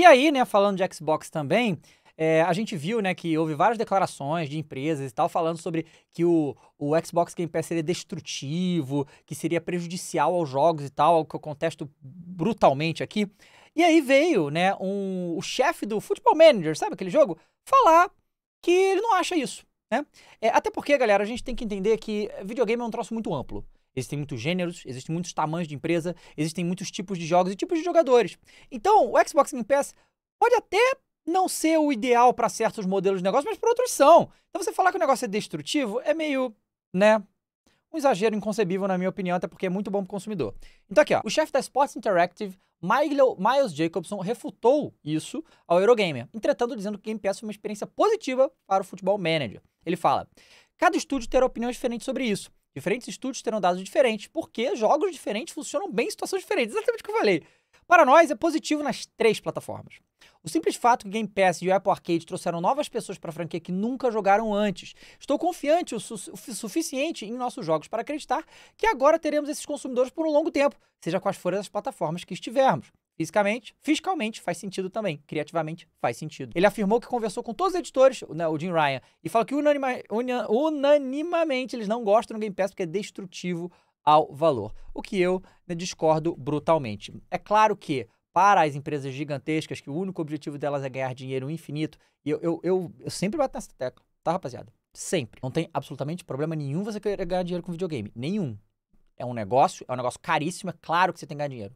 E aí, né, falando de Xbox também, é, a gente viu né, que houve várias declarações de empresas e tal falando sobre que o, o Xbox Game Pass seria destrutivo, que seria prejudicial aos jogos e tal, algo que eu contesto brutalmente aqui. E aí veio né, um, o chefe do Football Manager, sabe aquele jogo? Falar que ele não acha isso. Né? É, até porque, galera, a gente tem que entender que videogame é um troço muito amplo. Existem muitos gêneros, existem muitos tamanhos de empresa, existem muitos tipos de jogos e tipos de jogadores. Então, o Xbox Game Pass pode até não ser o ideal para certos modelos de negócio, mas para outros são. Então, você falar que o negócio é destrutivo é meio, né, um exagero inconcebível, na minha opinião, até porque é muito bom para o consumidor. Então aqui, ó, o chefe da Sports Interactive, Miles Jacobson, refutou isso ao Eurogamer, entretanto dizendo que o Game Pass é uma experiência positiva para o futebol manager. Ele fala, cada estúdio terá opiniões diferentes sobre isso. Diferentes estudos terão dados diferentes, porque jogos diferentes funcionam bem em situações diferentes. Exatamente o que eu falei. Para nós, é positivo nas três plataformas. O simples fato que Game Pass e o Apple Arcade trouxeram novas pessoas para a franquia que nunca jogaram antes. Estou confiante o, su o suficiente em nossos jogos para acreditar que agora teremos esses consumidores por um longo tempo, seja quais forem as plataformas que estivermos. Fisicamente, fiscalmente faz sentido também, criativamente faz sentido. Ele afirmou que conversou com todos os editores, né, o Jim Ryan, e falou que unanima, unia, unanimamente eles não gostam do Game Pass porque é destrutivo ao valor. O que eu né, discordo brutalmente. É claro que para as empresas gigantescas, que o único objetivo delas é ganhar dinheiro infinito, e eu, eu, eu, eu sempre bato nessa tecla, tá, rapaziada? Sempre. Não tem absolutamente problema nenhum você querer ganhar dinheiro com videogame. Nenhum. É um negócio, é um negócio caríssimo, é claro que você tem que ganhar dinheiro.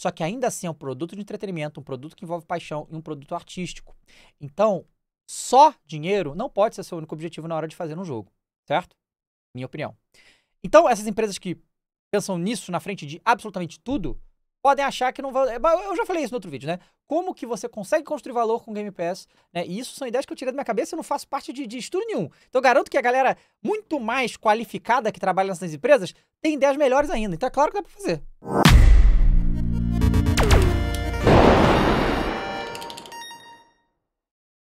Só que ainda assim é um produto de entretenimento, um produto que envolve paixão e um produto artístico. Então, só dinheiro não pode ser seu único objetivo na hora de fazer um jogo, certo? Minha opinião. Então, essas empresas que pensam nisso na frente de absolutamente tudo, podem achar que não vão. Eu já falei isso no outro vídeo, né? Como que você consegue construir valor com Game Pass, né? E isso são ideias que eu tirei da minha cabeça e não faço parte de, de estudo nenhum. Então garanto que a galera muito mais qualificada que trabalha nessas empresas tem ideias melhores ainda. Então é claro que dá pra fazer.